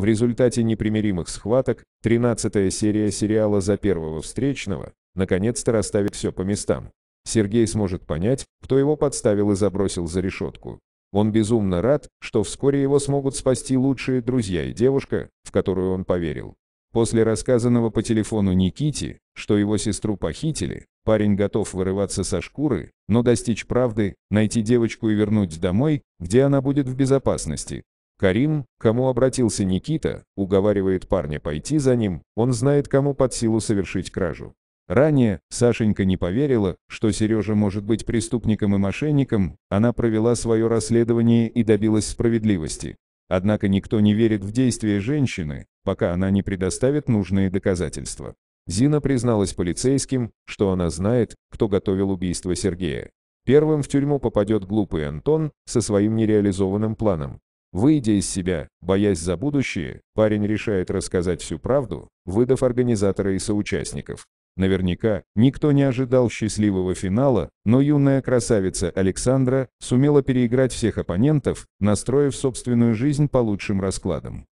В результате непримиримых схваток 13 серия сериала «За первого встречного» наконец-то расставит все по местам. Сергей сможет понять, кто его подставил и забросил за решетку. Он безумно рад, что вскоре его смогут спасти лучшие друзья и девушка, в которую он поверил. После рассказанного по телефону Никите, что его сестру похитили, парень готов вырываться со шкуры, но достичь правды, найти девочку и вернуть домой, где она будет в безопасности, Карим, кому обратился Никита, уговаривает парня пойти за ним, он знает, кому под силу совершить кражу. Ранее Сашенька не поверила, что Сережа может быть преступником и мошенником, она провела свое расследование и добилась справедливости. Однако никто не верит в действия женщины, пока она не предоставит нужные доказательства. Зина призналась полицейским, что она знает, кто готовил убийство Сергея. Первым в тюрьму попадет глупый Антон со своим нереализованным планом. Выйдя из себя, боясь за будущее, парень решает рассказать всю правду, выдав организатора и соучастников. Наверняка, никто не ожидал счастливого финала, но юная красавица Александра сумела переиграть всех оппонентов, настроив собственную жизнь по лучшим раскладам.